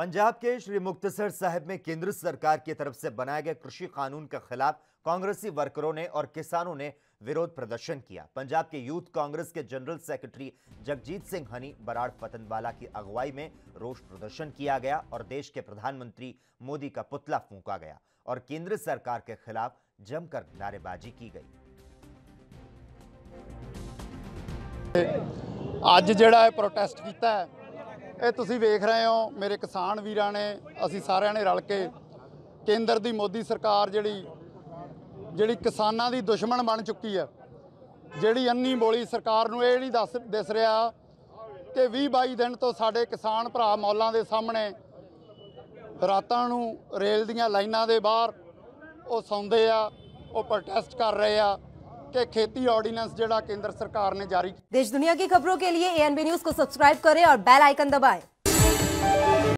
पंजाब के श्री मुक्तसर साहब में केंद्र सरकार की तरफ से बनाए गए कृषि कानून के खिलाफ कांग्रेसी वर्करों ने और किसानों ने विरोध प्रदर्शन किया पंजाब के यूथ कांग्रेस के जनरल सेक्रेटरी जगजीत सिंह हनी बराड़ पतनवाला की अगुवाई में रोष प्रदर्शन किया गया और देश के प्रधानमंत्री मोदी का पुतला फूका गया और केंद्र सरकार के खिलाफ जमकर नारेबाजी की गई आज जोटेस्ट प्रोटेस्ट किया है ਇਹ ਤੁਸੀਂ ਵੇਖ ਰਹੇ ਹੋ ਮੇਰੇ ਕਿਸਾਨ ਵੀਰਾਂ ਨੇ ਅਸੀਂ ਸਾਰਿਆਂ ਨੇ ਰਲ ਕੇ ਕੇਂਦਰ ਦੀ ਮੋਦੀ ਸਰਕਾਰ ਜਿਹੜੀ ਜਿਹੜੀ ਕਿਸਾਨਾਂ ਦੀ ਦੁਸ਼ਮਣ ਬਣ ਚੁੱਕੀ ਹੈ ਜਿਹੜੀ ਅੰਨੀ ਬੋਲੀ ਸਰਕਾਰ ਨੂੰ ਇਹ ਨਹੀਂ ਦੱਸ ਦਿਸ ਰਿਹਾ ਕਿ 20 22 ਦਿਨ ਤੋਂ ਸਾਡੇ ਕਿਸਾਨ ਭਰਾ ਮੌਲਾਂ ਦੇ ਸਾਹਮਣੇ ਰਾਤਾਂ ਨੂੰ ਰੇਲ ਦੀਆਂ ਲਾਈਨਾਂ ਦੇ ਬਾਹਰ ਉਹ ਸੌਂਦੇ ਆ ਉਹ ਪ੍ਰੋਟੈਸਟ ਕਰ ਰਹੇ ਆ के खेती ऑर्डिनेंस जेड़ा केंद्र सरकार ने जारी देश दुनिया की खबरों के लिए एएनबी न्यूज को सब्सक्राइब करें और बेल आइकन दबाएं